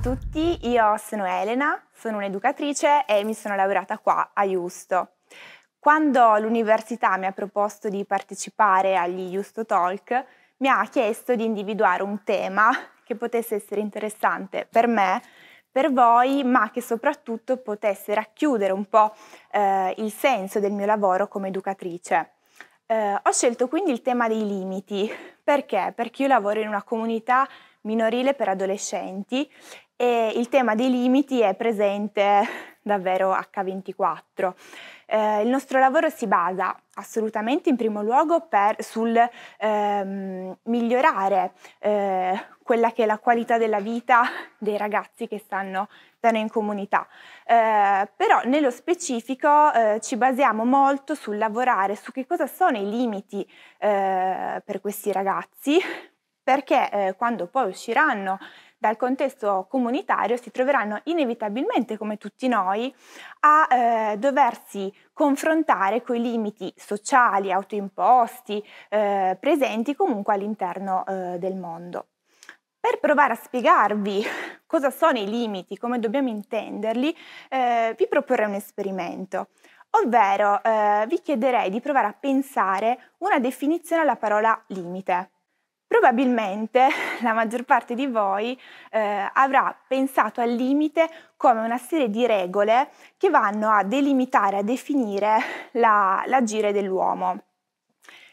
tutti, io sono Elena, sono un'educatrice e mi sono laureata qua a Justo. Quando l'università mi ha proposto di partecipare agli Justo Talk, mi ha chiesto di individuare un tema che potesse essere interessante per me, per voi, ma che soprattutto potesse racchiudere un po' eh, il senso del mio lavoro come educatrice. Eh, ho scelto quindi il tema dei limiti. Perché? Perché io lavoro in una comunità minorile per adolescenti e il tema dei limiti è presente davvero H24. Eh, il nostro lavoro si basa assolutamente in primo luogo per, sul ehm, migliorare eh, quella che è la qualità della vita dei ragazzi che stanno, stanno in comunità. Eh, però nello specifico eh, ci basiamo molto sul lavorare su che cosa sono i limiti eh, per questi ragazzi, perché eh, quando poi usciranno dal contesto comunitario si troveranno inevitabilmente, come tutti noi, a eh, doversi confrontare con i limiti sociali, autoimposti, eh, presenti comunque all'interno eh, del mondo. Per provare a spiegarvi cosa sono i limiti, come dobbiamo intenderli, eh, vi proporrei un esperimento ovvero eh, vi chiederei di provare a pensare una definizione alla parola limite. Probabilmente la maggior parte di voi eh, avrà pensato al limite come una serie di regole che vanno a delimitare, a definire la, l'agire dell'uomo.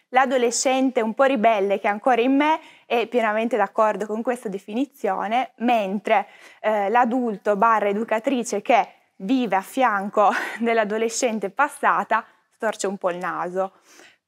L'adolescente un po' ribelle che è ancora in me è pienamente d'accordo con questa definizione, mentre eh, l'adulto barra educatrice che vive a fianco dell'adolescente passata storce un po' il naso.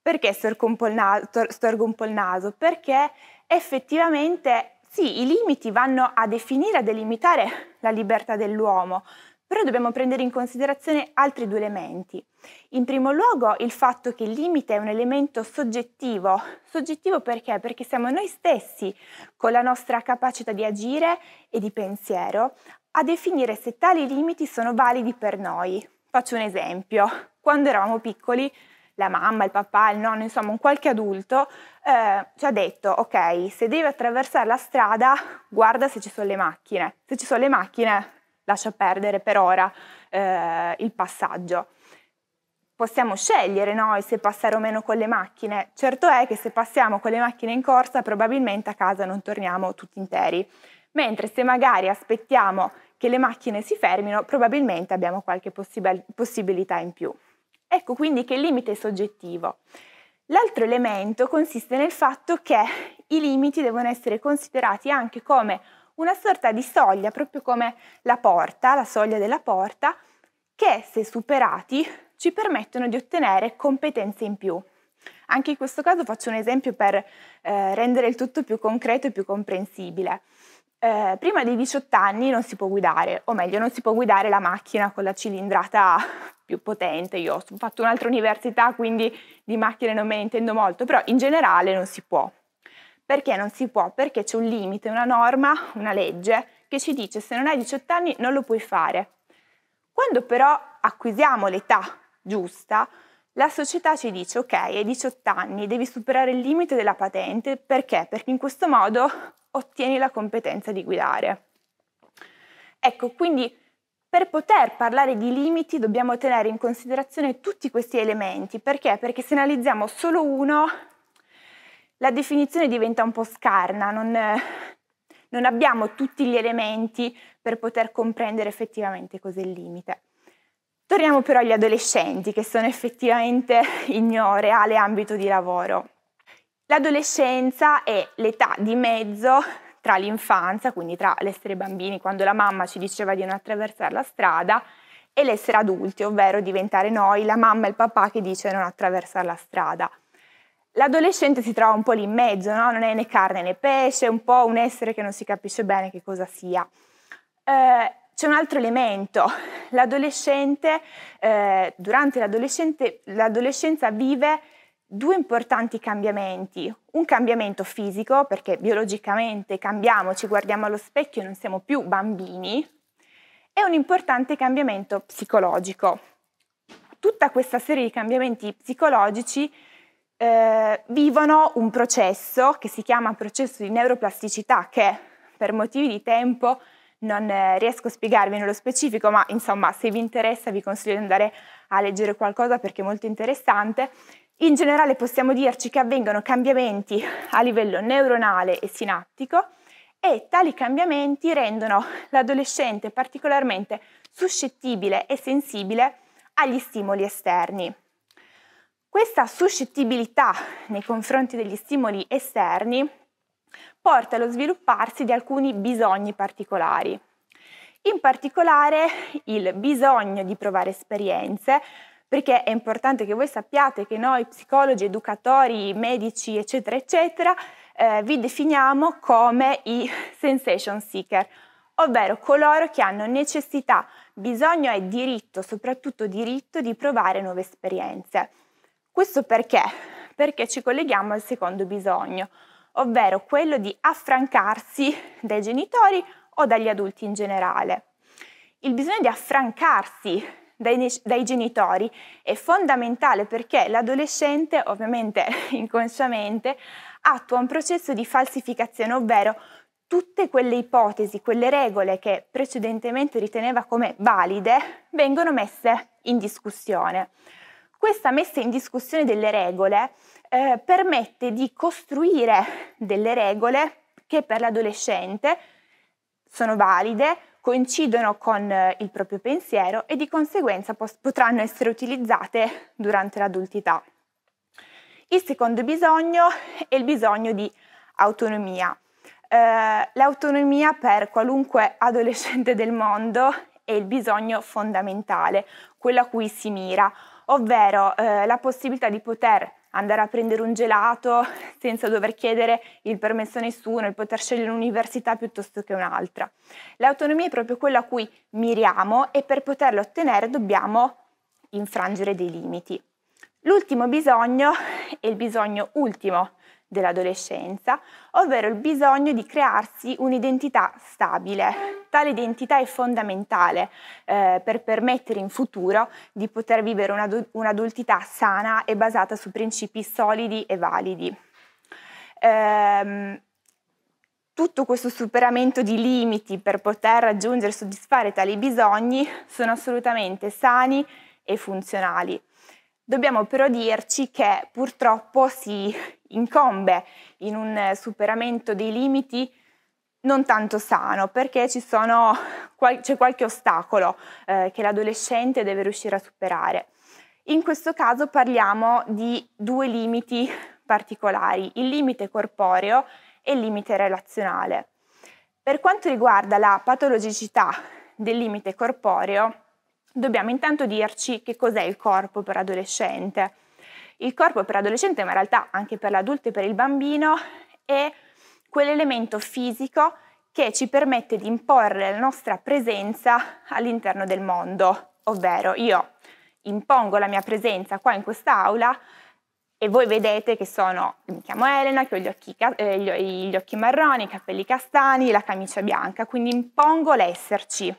Perché storco un po' il naso? Storgo un po' il naso? Perché effettivamente sì, i limiti vanno a definire, a delimitare la libertà dell'uomo, però dobbiamo prendere in considerazione altri due elementi. In primo luogo il fatto che il limite è un elemento soggettivo. Soggettivo perché? Perché siamo noi stessi, con la nostra capacità di agire e di pensiero, a definire se tali limiti sono validi per noi. Faccio un esempio. Quando eravamo piccoli la mamma, il papà, il nonno, insomma un qualche adulto, eh, ci ha detto, ok, se devi attraversare la strada, guarda se ci sono le macchine. Se ci sono le macchine, lascia perdere per ora eh, il passaggio. Possiamo scegliere noi se passare o meno con le macchine. Certo è che se passiamo con le macchine in corsa, probabilmente a casa non torniamo tutti interi. Mentre se magari aspettiamo che le macchine si fermino, probabilmente abbiamo qualche possibil- possibilità in più. Ecco quindi che il limite è soggettivo. L'altro elemento consiste nel fatto che i limiti devono essere considerati anche come una sorta di soglia, proprio come la porta, la soglia della porta, che se superati ci permettono di ottenere competenze in più. Anche in questo caso faccio un esempio per eh, rendere il tutto più concreto e più comprensibile. Eh, prima dei 18 anni non si può guidare, o meglio non si può guidare la macchina con la cilindrata più potente, io ho fatto un'altra università, quindi di macchine non me ne intendo molto, però in generale non si può. Perché non si può? Perché c'è un limite, una norma, una legge che ci dice se non hai 18 anni non lo puoi fare. Quando però acquisiamo l'età giusta, la società ci dice ok, hai 18 anni, devi superare il limite della patente, perché? Perché in questo modo ottieni la competenza di guidare. Ecco, quindi per poter parlare di limiti dobbiamo tenere in considerazione tutti questi elementi. Perché? Perché se analizziamo solo uno, la definizione diventa un po' scarna, non, non abbiamo tutti gli elementi per poter comprendere effettivamente cos'è il limite. Torniamo però agli adolescenti che sono effettivamente il mio reale ambito di lavoro. L'adolescenza è l'età di mezzo tra l'infanzia, quindi tra l'essere bambini, quando la mamma ci diceva di non attraversare la strada, e l'essere adulti, ovvero diventare noi, la mamma e il papà che dice non attraversare la strada. L'adolescente si trova un po' lì in mezzo, no? non è né carne né pesce, è un po' un essere che non si capisce bene che cosa sia. Eh, c'è un altro elemento, l'adolescente, eh, durante l'adolescenza vive due importanti cambiamenti. Un cambiamento fisico, perché biologicamente cambiamo, ci guardiamo allo specchio e non siamo più bambini, e un importante cambiamento psicologico. Tutta questa serie di cambiamenti psicologici eh, vivono un processo che si chiama processo di neuroplasticità, che per motivi di tempo non eh, riesco a spiegarvi nello specifico, ma insomma se vi interessa vi consiglio di andare a leggere qualcosa perché è molto interessante. In generale possiamo dirci che avvengono cambiamenti a livello neuronale e sinaptico e tali cambiamenti rendono l'adolescente particolarmente suscettibile e sensibile agli stimoli esterni. Questa suscettibilità nei confronti degli stimoli esterni porta allo svilupparsi di alcuni bisogni particolari. In particolare il bisogno di provare esperienze, perché è importante che voi sappiate che noi psicologi, educatori, medici, eccetera, eccetera, eh, vi definiamo come i sensation seeker, ovvero coloro che hanno necessità, bisogno e diritto, soprattutto diritto, di provare nuove esperienze. Questo perché? Perché ci colleghiamo al secondo bisogno, ovvero quello di affrancarsi dai genitori o dagli adulti in generale. Il bisogno di affrancarsi dai, dai genitori. È fondamentale perché l'adolescente, ovviamente inconsciamente, attua un processo di falsificazione, ovvero tutte quelle ipotesi, quelle regole che precedentemente riteneva come valide, vengono messe in discussione. Questa messa in discussione delle regole eh, permette di costruire delle regole che per l'adolescente sono valide, coincidono con eh, il proprio pensiero e di conseguenza potranno essere utilizzate durante l'adultità. Il secondo bisogno è il bisogno di autonomia. Eh, l'autonomia per qualunque adolescente del mondo è il bisogno fondamentale, quello a cui si mira, ovvero eh, la possibilità di poter andare a prendere un gelato senza dover chiedere il permesso a nessuno, il poter scegliere un'università piuttosto che un'altra. L'autonomia è proprio quella a cui miriamo e per poterla ottenere dobbiamo infrangere dei limiti. L'ultimo bisogno, e il bisogno ultimo dell'adolescenza, ovvero il bisogno di crearsi un'identità stabile. Tale identità è fondamentale eh, per permettere in futuro di poter vivere un'adultità sana e basata su principi solidi e validi. Ehm, tutto questo superamento di limiti per poter raggiungere e soddisfare tali bisogni sono assolutamente sani e funzionali. Dobbiamo però dirci che purtroppo si incombe in un superamento dei limiti non tanto sano perché sono, c'è qualche ostacolo eh, che l'adolescente deve riuscire a superare. In questo caso parliamo di due limiti particolari, il limite corporeo e il limite relazionale. Per quanto riguarda la patologicità del limite corporeo, dobbiamo intanto dirci che cos'è il corpo per adolescente il corpo per l'adolescente, ma in realtà anche per l'adulto e per il bambino, è quell'elemento fisico che ci permette di imporre la nostra presenza all'interno del mondo, ovvero io impongo la mia presenza qua in quest'aula e voi vedete che sono, mi chiamo Elena, che ho gli occhi, eh, gli occhi marroni, i capelli castani, la camicia bianca, quindi impongo l'esserci.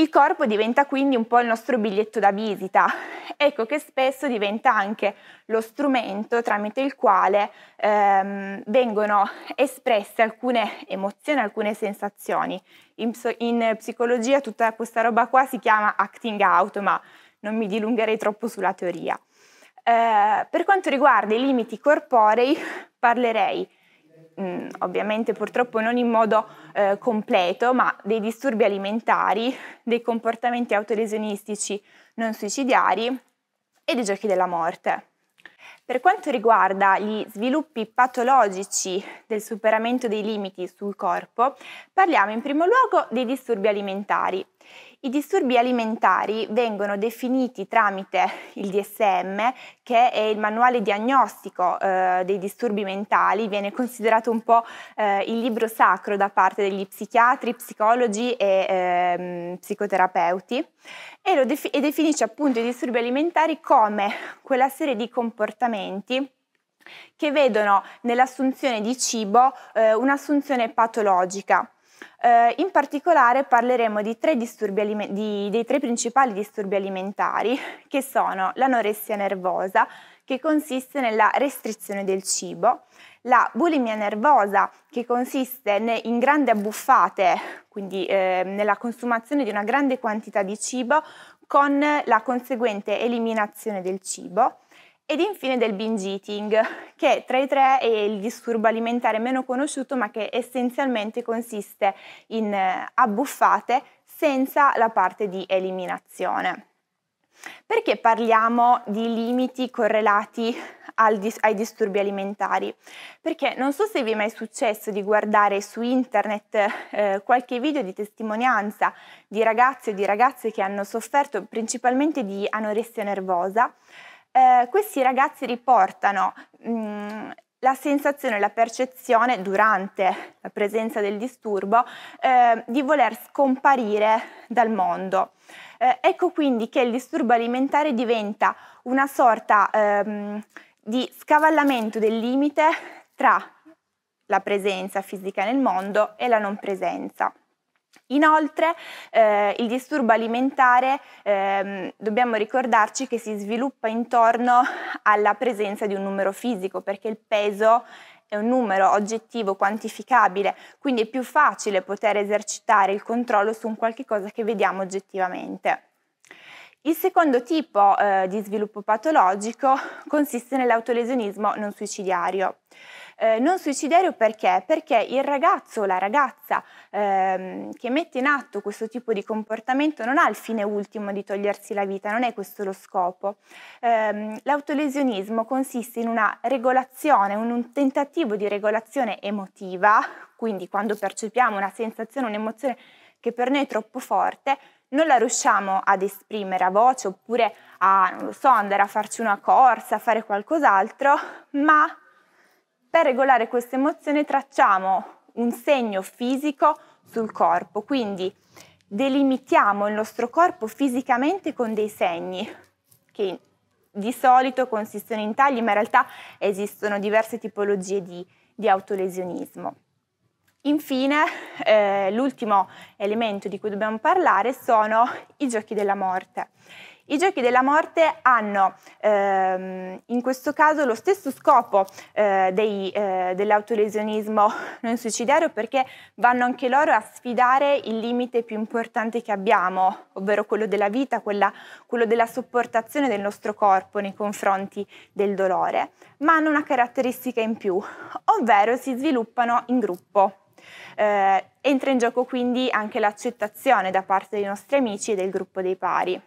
Il corpo diventa quindi un po' il nostro biglietto da visita, ecco che spesso diventa anche lo strumento tramite il quale ehm, vengono espresse alcune emozioni, alcune sensazioni. In, in psicologia tutta questa roba qua si chiama acting out, ma non mi dilungherei troppo sulla teoria. Eh, per quanto riguarda i limiti corporei, parlerei mh, ovviamente purtroppo non in modo eh, completo, ma dei disturbi alimentari, dei comportamenti autolesionistici non suicidiari e dei giochi della morte. Per quanto riguarda gli sviluppi patologici del superamento dei limiti sul corpo, parliamo in primo luogo dei disturbi alimentari. I disturbi alimentari vengono definiti tramite il DSM, che è il manuale diagnostico eh, dei disturbi mentali, viene considerato un po' eh, il libro sacro da parte degli psichiatri, psicologi e ehm, psicoterapeuti e, lo defi- e definisce appunto i disturbi alimentari come quella serie di comportamenti che vedono nell'assunzione di cibo eh, un'assunzione patologica eh, in particolare parleremo di tre alime- di, dei tre principali disturbi alimentari, che sono l'anoressia nervosa, che consiste nella restrizione del cibo, la bulimia nervosa, che consiste in grandi abbuffate, quindi eh, nella consumazione di una grande quantità di cibo, con la conseguente eliminazione del cibo, ed infine del binge eating, che tra i tre è il disturbo alimentare meno conosciuto, ma che essenzialmente consiste in eh, abbuffate senza la parte di eliminazione. Perché parliamo di limiti correlati dis- ai disturbi alimentari? Perché non so se vi è mai successo di guardare su internet eh, qualche video di testimonianza di ragazzi o di ragazze che hanno sofferto principalmente di anoressia nervosa, eh, questi ragazzi riportano mh, mm, la sensazione, la percezione durante la presenza del disturbo eh, di voler scomparire dal mondo. Eh, ecco quindi che il disturbo alimentare diventa una sorta ehm, di scavallamento del limite tra la presenza fisica nel mondo e la non presenza. Inoltre eh, il disturbo alimentare ehm, dobbiamo ricordarci che si sviluppa intorno alla presenza di un numero fisico perché il peso è un numero oggettivo, quantificabile, quindi è più facile poter esercitare il controllo su un qualche cosa che vediamo oggettivamente. Il secondo tipo eh, di sviluppo patologico consiste nell'autolesionismo non suicidiario. Eh, non suicidario perché? Perché il ragazzo o la ragazza ehm, che mette in atto questo tipo di comportamento non ha il fine ultimo di togliersi la vita, non è questo lo scopo. Eh, l'autolesionismo consiste in una regolazione, un, un tentativo di regolazione emotiva, quindi quando percepiamo una sensazione, un'emozione che per noi è troppo forte, non la riusciamo ad esprimere a voce oppure a, non lo so, andare a farci una corsa, a fare qualcos'altro, ma per regolare questa emozione tracciamo un segno fisico sul corpo, quindi delimitiamo il nostro corpo fisicamente con dei segni che di solito consistono in tagli, ma in realtà esistono diverse tipologie di, di autolesionismo. Infine, eh, l'ultimo elemento di cui dobbiamo parlare sono i giochi della morte. I giochi della morte hanno ehm, in questo caso lo stesso scopo eh, dei, eh, dell'autolesionismo non suicidario perché vanno anche loro a sfidare il limite più importante che abbiamo, ovvero quello della vita, quella, quello della sopportazione del nostro corpo nei confronti del dolore, ma hanno una caratteristica in più, ovvero si sviluppano in gruppo. Eh, entra in gioco quindi anche l'accettazione da parte dei nostri amici e del gruppo dei pari.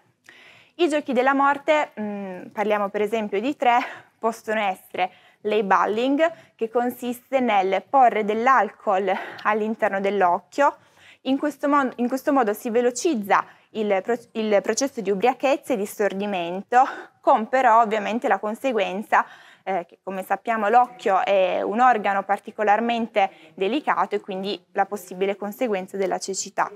I giochi della morte, mh, mm, parliamo per esempio di tre, possono essere le che consiste nel porre dell'alcol all'interno dell'occhio. In questo, modo, in questo modo si velocizza il, pro, il, processo di ubriachezza e di stordimento, con però ovviamente la conseguenza eh, che come sappiamo l'occhio è un organo particolarmente delicato e quindi la possibile conseguenza della cecità.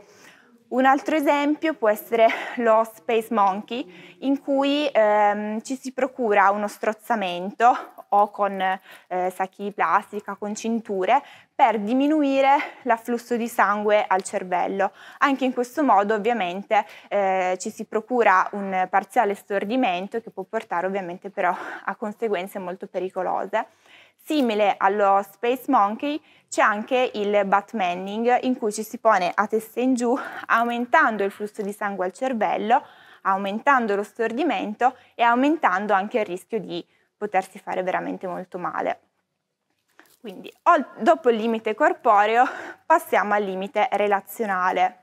Un altro esempio può essere lo Space Monkey, in cui ehm, ci si procura uno strozzamento o con eh, sacchi di plastica, con cinture, per diminuire l'afflusso di sangue al cervello. Anche in questo modo ovviamente eh, ci si procura un parziale stordimento che può portare ovviamente però a conseguenze molto pericolose. Simile allo Space Monkey c'è anche il Batmanning in cui ci si pone a testa in giù aumentando il flusso di sangue al cervello, aumentando lo stordimento e aumentando anche il rischio di potersi fare veramente molto male. Quindi dopo il limite corporeo passiamo al limite relazionale.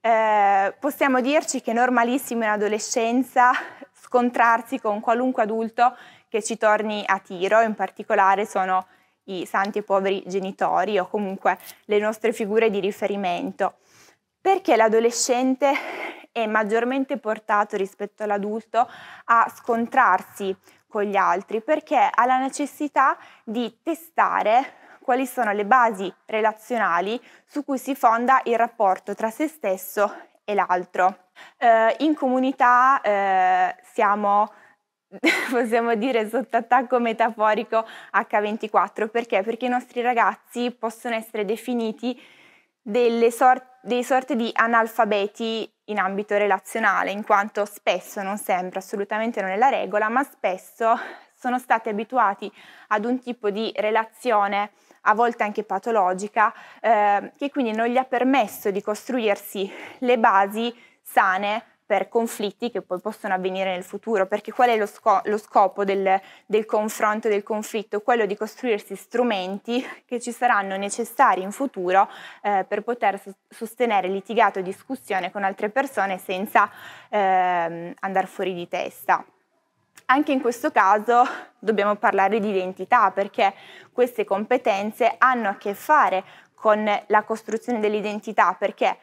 Eh, possiamo dirci che è normalissimo in adolescenza scontrarsi con qualunque adulto che ci torni a tiro, in particolare sono i santi e poveri genitori o comunque le nostre figure di riferimento. Perché l'adolescente è maggiormente portato rispetto all'adulto a scontrarsi con gli altri? Perché ha la necessità di testare quali sono le basi relazionali su cui si fonda il rapporto tra se stesso e l'altro. Eh, in comunità eh, siamo possiamo dire sotto attacco metaforico H24. Perché? Perché i nostri ragazzi possono essere definiti delle sort- dei sorti di analfabeti in ambito relazionale, in quanto spesso, non sempre, assolutamente non è la regola, ma spesso sono stati abituati ad un tipo di relazione a volte anche patologica, eh, che quindi non gli ha permesso di costruirsi le basi sane per conflitti che poi possono avvenire nel futuro, perché qual è lo, sco- lo scopo del, del confronto e del conflitto? Quello di costruirsi strumenti che ci saranno necessari in futuro eh, per poter so- sostenere litigato e discussione con altre persone senza ehm, andare fuori di testa. Anche in questo caso dobbiamo parlare di identità perché queste competenze hanno a che fare con la costruzione dell'identità perché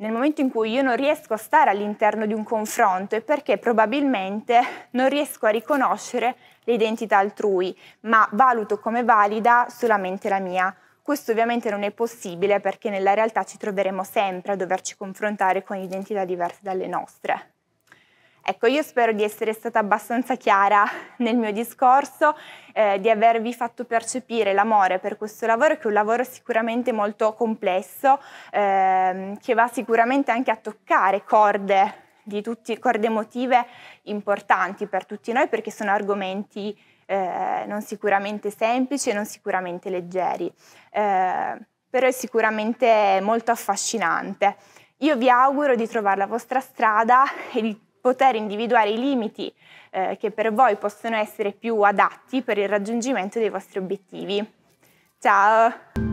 nel momento in cui io non riesco a stare all'interno di un confronto è perché probabilmente non riesco a riconoscere l'identità altrui, ma valuto come valida solamente la mia. Questo ovviamente non è possibile perché nella realtà ci troveremo sempre a doverci confrontare con identità diverse dalle nostre. Ecco, io spero di essere stata abbastanza chiara nel mio discorso, eh, di avervi fatto percepire l'amore per questo lavoro, che è un lavoro sicuramente molto complesso, ehm, che va sicuramente anche a toccare corde, di tutti, corde emotive importanti per tutti noi, perché sono argomenti eh, non sicuramente semplici e non sicuramente leggeri, eh, però è sicuramente molto affascinante. Io vi auguro di trovare la vostra strada e di poter individuare i limiti eh, che per voi possono essere più adatti per il raggiungimento dei vostri obiettivi. Ciao!